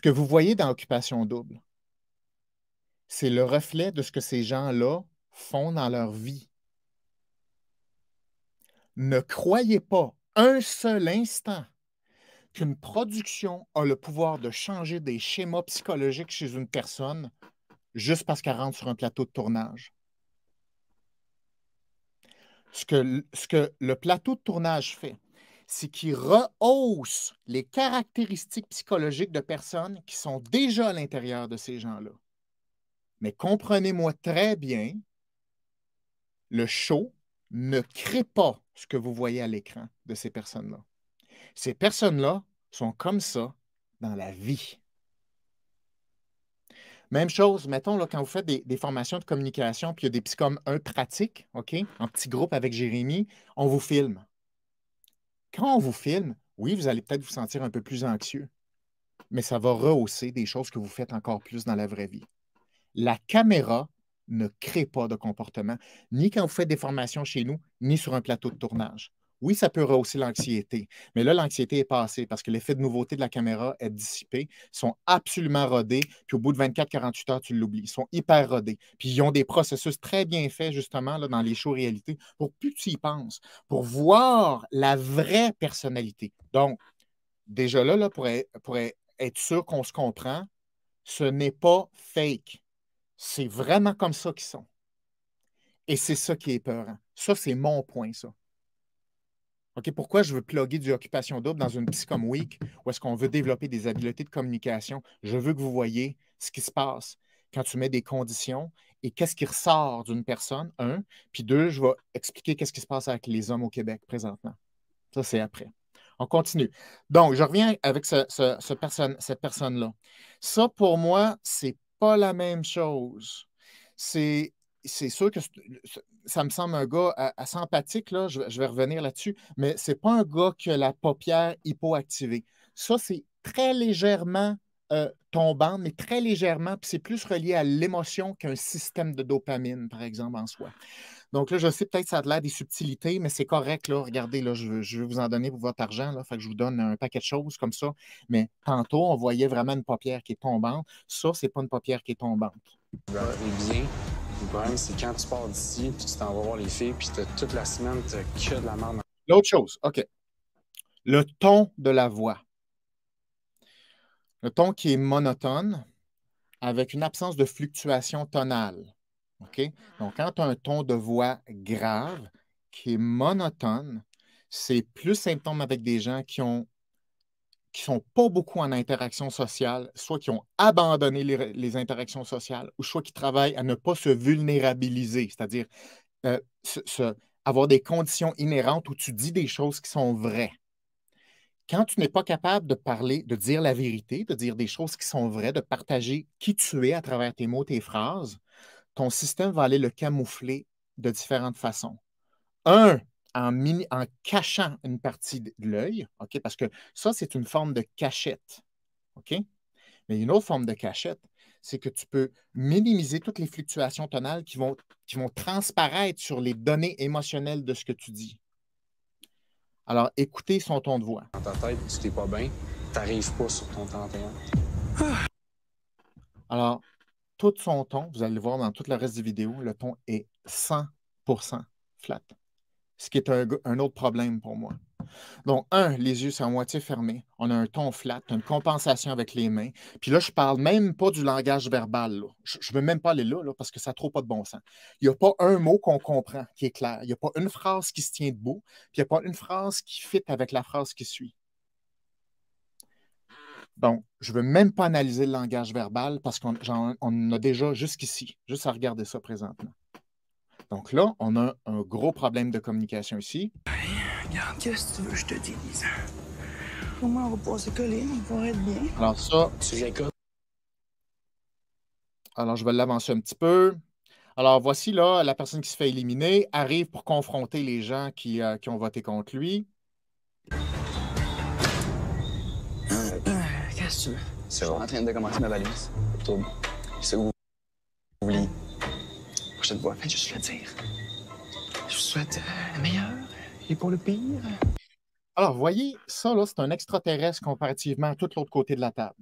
Ce que vous voyez dans Occupation double, c'est le reflet de ce que ces gens-là font dans leur vie. Ne croyez pas un seul instant qu'une production a le pouvoir de changer des schémas psychologiques chez une personne juste parce qu'elle rentre sur un plateau de tournage. Ce que, ce que le plateau de tournage fait, c'est qu'il rehausse les caractéristiques psychologiques de personnes qui sont déjà à l'intérieur de ces gens-là. Mais comprenez-moi très bien, le show ne crée pas ce que vous voyez à l'écran de ces personnes-là. Ces personnes-là sont comme ça dans la vie. Même chose, mettons, quand vous faites des, formations de communication, puis il y a des psychomes un pratique, OK, en petit groupe avec Jérémy, on vous filme. Quand on vous filme, oui, vous allez peut-être vous sentir un peu plus anxieux, mais ça va rehausser des choses que vous faites encore plus dans la vraie vie. La caméra ne crée pas de comportement, ni quand vous faites des formations chez nous, ni sur un plateau de tournage. Oui, ça peut rehausser l'anxiété, mais là, l'anxiété est passée parce que l'effet de nouveauté de la caméra est dissipé. Ils sont absolument rodés, puis au bout de 24-48 heures, tu l'oublies. Ils sont hyper rodés. Puis ils ont des processus très bien faits, justement, là, dans les shows réalité, pour plus tu y penses, pour voir la vraie personnalité. Donc, déjà là, là pour, être sûr qu'on se comprend, ce n'est pas fake. C'est vraiment comme ça qu'ils sont. Et c'est ça qui est peur Ça, c'est mon point, ça. OK, pourquoi je veux plugger du occupation double dans une Psycom Week où est-ce qu'on veut développer des habiletés de communication? Je veux que vous voyez ce qui se passe quand tu mets des conditions et qu'est-ce qui ressort d'une personne, un. Puis deux, je vais expliquer qu'est-ce qui se passe avec les hommes au Québec présentement. Ça, c'est après. On continue. Donc, je reviens avec ce, personne, cette personne-là. Ça, pour moi, c'est pas la même chose. C'est c'est sûr que ça me semble un gars assez empathique, là, je, vais revenir là-dessus, mais c'est pas un gars qui a la paupière hypoactivée. Ça, c'est très légèrement euh, tombant, mais très légèrement, puis c'est plus relié à l'émotion qu'un système de dopamine, par exemple, en soi. Donc là, je sais peut-être ça a l'air des subtilités, mais c'est correct, là. Regardez, là, je, vais vous en donner pour votre argent, là. Fait que je vous donne un paquet de choses comme ça. Mais tantôt, on voyait vraiment une paupière qui est tombante. Ça, c'est pas une paupière qui est tombante. Le problème, c'est quand tu pars d'ici, puis tu t'en vas voir les filles, puis toute la semaine, que de la merde. L'autre chose, OK. Le ton de la voix. Le ton qui est monotone, avec une absence de fluctuation tonale. OK? Donc, quand tu as un ton de voix grave, qui est monotone, c'est plus symptôme avec des gens qui ont qui sont pas beaucoup en interaction sociale, soit qui ont abandonné les, interactions sociales, ou soit qui travaillent à ne pas se vulnérabiliser, c'est-à-dire euh, avoir des conditions inhérentes où tu dis des choses qui sont vraies. Quand tu n'es pas capable de parler, de dire la vérité, de dire des choses qui sont vraies, de partager qui tu es à travers tes mots, tes phrases, ton système va aller le camoufler de différentes façons. Un, en, cachant une partie de l'œil, ok, parce que ça, c'est une forme de cachette. OK? Mais une autre forme de cachette, c'est que tu peux minimiser toutes les fluctuations tonales qui vont, qui vont transparaître sur les données émotionnelles de ce que tu dis. Alors, écoutez son ton de voix. Dans ta tête, tu t'es pas bien, t'arrives pas sur ton 31. Alors, tout son ton, vous allez le voir dans tout le reste la vidéo, le ton est 100% flat ce qui est un, autre problème pour moi. Donc, un, les yeux sont à moitié fermés. On a un ton flat, une compensation avec les mains. Puis là, je parle même pas du langage verbal. Je ne veux même pas aller là, parce que ça n'a trop pas de bon sens. Il n'y a pas un mot qu'on comprend qui est clair. Il n'y a pas une phrase qui se tient debout. Puis il n'y a pas une phrase qui fit avec la phrase qui suit. Donc, je ne veux même pas analyser le langage verbal parce qu'on en, a déjà jusqu'ici, juste à regarder ça présentement. Donc là, on a un gros problème de communication ici. Regarde, qu'est-ce que tu veux que je te dise? Au moins, on va pouvoir se coller, on va pouvoir être bien. Alors ça... Alors, je vais l'avancer un petit peu. Alors, voici là, la personne qui se fait éliminer arrive pour confronter les gens qui, euh, qui ont voté contre lui. Euh, euh, qu'est-ce que tu veux? C'est bon. Je suis en train de commencer ma valise. oublié. » je dire. Je vous souhaite euh, le meilleur et pour le pire. Alors, voyez, ça, là, c'est un extraterrestre comparativement à tout l'autre côté de la table.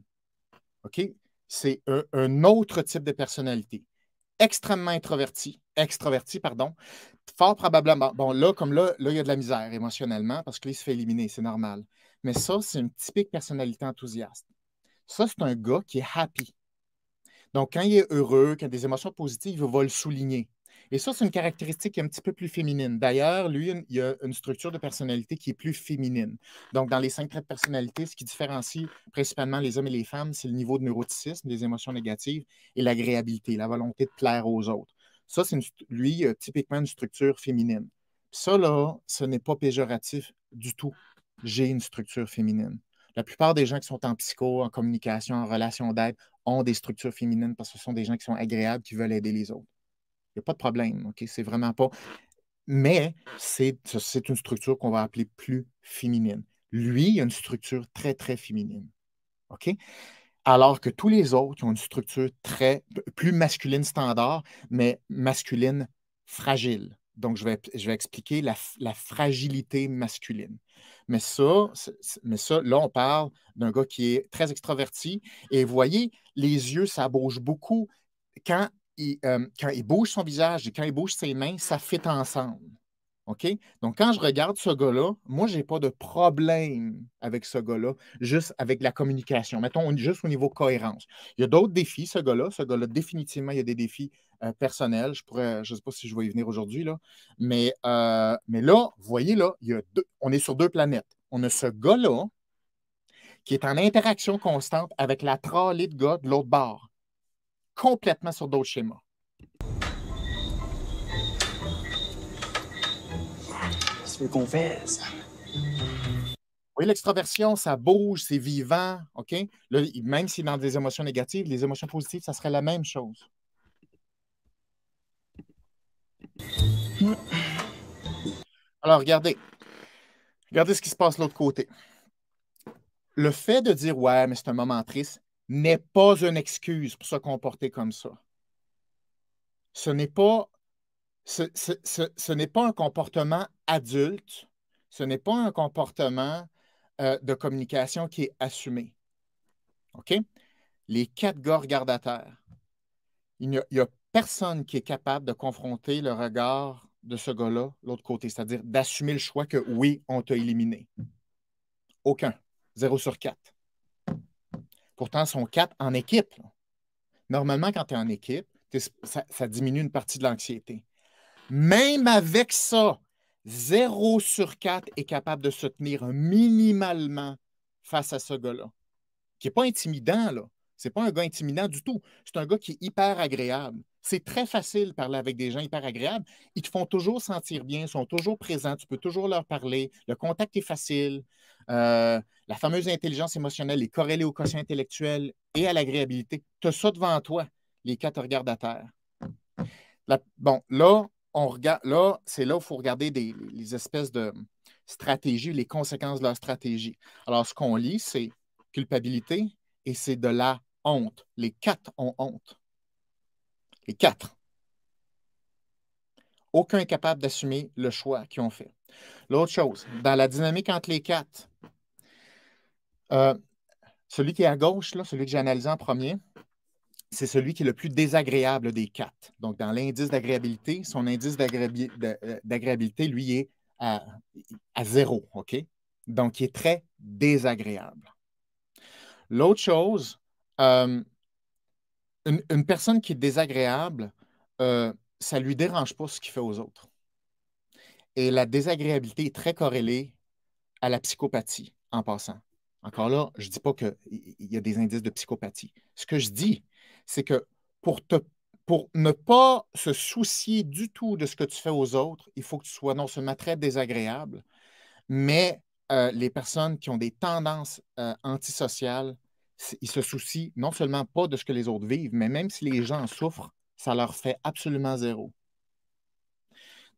OK? C'est un, autre type de personnalité. Extrêmement introverti, extroverti, pardon. Fort probablement. Bon, là, comme là, là, il y a de la misère émotionnellement parce qu'il se fait éliminer, c'est normal. Mais ça, c'est une typique personnalité enthousiaste. Ça, c'est un gars qui est happy, donc, quand il est heureux, quand il a des émotions positives, il va le souligner. Et ça, c'est une caractéristique un petit peu plus féminine. D'ailleurs, lui, il y a une structure de personnalité qui est plus féminine. Donc, dans les cinq traits de personnalité, ce qui différencie principalement les hommes et les femmes, c'est le niveau de neuroticisme, des émotions négatives et l'agréabilité, la volonté de plaire aux autres. Ça, c'est lui, typiquement une structure féminine. Ça, là, ce n'est pas péjoratif du tout. J'ai une structure féminine. La plupart des gens qui sont en psycho, en communication, en relation d'aide ont des structures féminines parce que ce sont des gens qui sont agréables, qui veulent aider les autres. Il n'y a pas de problème, OK? C'est vraiment pas. Mais c'est une structure qu'on va appeler plus féminine. Lui, il a une structure très, très féminine. OK? Alors que tous les autres ont une structure très plus masculine standard, mais masculine fragile. Donc, je vais, expliquer la, fragilité masculine. Mais ça, mais là, on parle d'un gars qui est très extraverti. Et voyez, les yeux, ça bouge beaucoup. Quand il, euh, quand il bouge son visage et quand il bouge ses mains, ça fait ensemble. OK? Donc, quand je regarde ce gars-là, moi, je n'ai pas de problème avec ce gars-là, juste avec la communication. Mettons, juste au niveau cohérence. Il y a d'autres défis, ce gars-là. Ce gars-là, définitivement, il y a des défis euh, personnels. Je pourrais, je ne sais pas si je vais y venir aujourd'hui, là. Mais, euh, là, vous voyez, là, il y deux, on est sur deux planètes. On a ce gars-là qui est en interaction constante avec la trolley de gars de l'autre bord, complètement sur d'autres schémas. tu le Oui, l'extraversion, ça bouge, c'est vivant, OK? Là, même si dans des émotions négatives, les émotions positives, ça serait la même chose. Alors, regardez. Regardez ce qui se passe de l'autre côté. Le fait de dire Ouais, mais c'est un moment triste n'est pas une excuse pour se comporter comme ça. Ce n'est pas ce, n'est pas un comportement adulte, ce n'est pas un comportement euh, de communication qui est assumé. OK? Les quatre gars regardent Il n'y a, personne qui est capable de confronter le regard de ce gars-là, l'autre côté, c'est-à-dire d'assumer le choix que oui, on t'a éliminé. Aucun. Zéro sur quatre. Pourtant, sont quatre en équipe. Normalement, quand tu es en équipe, ça diminue une partie de l'anxiété. Même avec ça, 0 sur 4 est capable de se tenir minimalement face à ce gars-là, qui n'est pas intimidant, là. C'est pas un gars intimidant du tout. C'est un gars qui est hyper agréable. C'est très facile de parler avec des gens hyper agréables. Ils te font toujours sentir bien, sont toujours présents, tu peux toujours leur parler. Le contact est facile. Euh, la fameuse intelligence émotionnelle est corrélée au quotient intellectuel et à l'agréabilité. Tu as ça devant toi. Les quatre regardent à terre. bon, là, on regarde, là, c'est là où il faut regarder des, les espèces de stratégies, les conséquences de leur stratégie. Alors, ce qu'on lit, c'est culpabilité et c'est de la honte. Les quatre ont honte. Les quatre. Aucun est capable d'assumer le choix qu'ils ont fait. L'autre chose, dans la dynamique entre les quatre, euh, celui qui est à gauche, là, celui que j'ai analysé en premier, c'est celui qui est le plus désagréable des quatre. Donc, dans l'indice d'agréabilité, son indice euh, d'agréabilité, lui, est à, zéro, OK? Donc, il est très désagréable. L'autre chose, euh, une, personne qui est désagréable, euh, ça ne lui dérange pas ce qu'il fait aux autres. Et la désagréabilité est très corrélée à la psychopathie, en passant. Encore là, je ne dis pas qu'il y a des indices de psychopathie. Ce que je dis, c'est que pour, ne pas se soucier du tout de ce que tu fais aux autres, il faut que tu sois non seulement très désagréable, mais euh, les personnes qui ont des tendances euh, antisociales, ils se soucient non seulement pas de ce que les autres vivent, mais même si les gens souffrent, ça leur fait absolument zéro.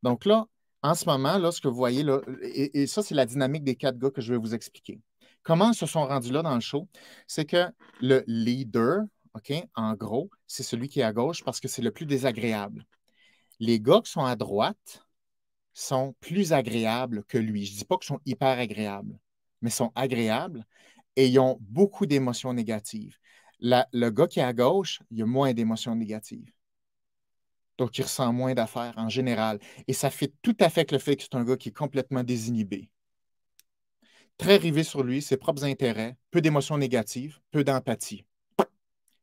Donc là, en ce moment, ce que vous voyez, et, et ça, c'est la dynamique des quatre gars que je vais vous expliquer. Comment ils se sont rendus là dans le show? C'est que le leader, OK, en gros, c'est celui qui est à gauche parce que c'est le plus désagréable. Les gars qui sont à droite sont plus agréables que lui. Je ne dis pas qu'ils sont hyper agréables, mais sont agréables et ils ont beaucoup d'émotions négatives. le gars qui est à gauche, il a moins d'émotions négatives. Donc, il ressent moins d'affaires en général. Et ça fait tout à fait que le fait que c'est un gars qui est complètement désinhibé. Très rivé sur lui, ses propres intérêts, peu d'émotions négatives, peu d'empathie.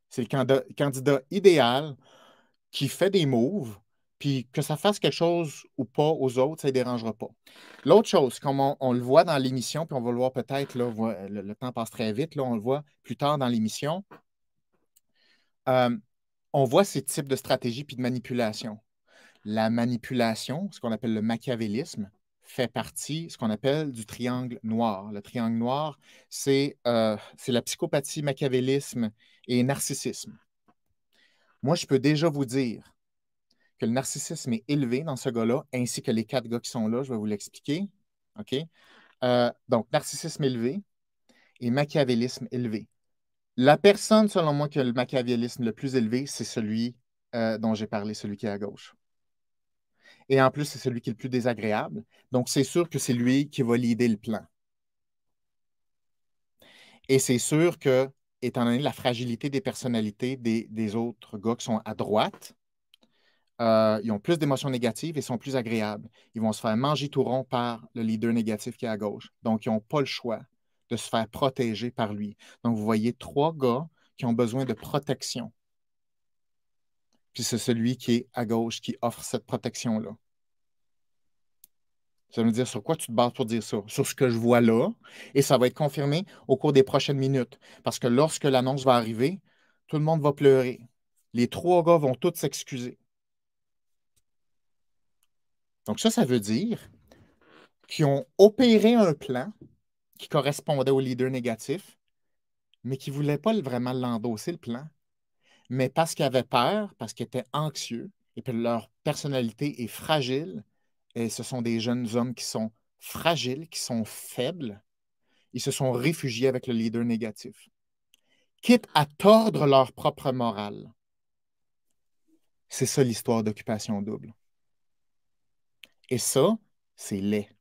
C'est le candidat idéal qui fait des moves, puis que ça fasse quelque chose ou pas aux autres, ça ne dérangera pas. L'autre chose, comme on, le voit dans l'émission, puis on va le voir peut-être, le, le, temps passe très vite, là, on le voit plus tard dans l'émission, euh, on voit ces types de stratégies puis de manipulation. La manipulation, ce qu'on appelle le machiavélisme, fait partie, ce qu'on appelle du triangle noir. Le triangle noir, euh, c'est la psychopathie, machiavélisme et narcissisme. Moi, je peux déjà vous dire que le narcissisme est élevé dans ce gars-là, ainsi que les quatre gars qui sont là, je vais vous l'expliquer. OK? Euh, donc, narcissisme élevé et machiavélisme élevé. La personne, selon moi, qui a le machiavélisme le plus élevé, c'est celui euh, dont j'ai parlé, celui qui est à gauche. Et en plus, c'est celui qui est le plus désagréable. Donc, c'est sûr que c'est lui qui va leader le plan. Et c'est sûr que, étant donné la fragilité des personnalités des, autres gars qui sont à droite, euh, ils ont plus d'émotions négatives et sont plus agréables. Ils vont se faire manger tout rond par le leader négatif qui est à gauche. Donc, ils n'ont pas le choix de se faire protéger par lui. Donc, vous voyez trois gars qui ont besoin de protection puis c'est celui qui est à gauche qui offre cette protection-là. Ça veut dire sur quoi tu te bases pour dire ça? Sur ce que je vois là, et ça va être confirmé au cours des prochaines minutes. Parce que lorsque l'annonce va arriver, tout le monde va pleurer. Les trois gars vont tous s'excuser. Donc ça, ça veut dire qu'ils ont opéré un plan qui correspondait au leader négatif, mais qui ne voulaient pas vraiment l'endosser, le plan mais parce qu'ils avaient peur, parce qu'ils étaient anxieux, et puis leur personnalité est fragile, et ce sont des jeunes hommes qui sont fragiles, qui sont faibles, ils se sont réfugiés avec le leader négatif, quitte à tordre leur propre morale. C'est ça l'histoire d'occupation double. Et ça, c'est laid.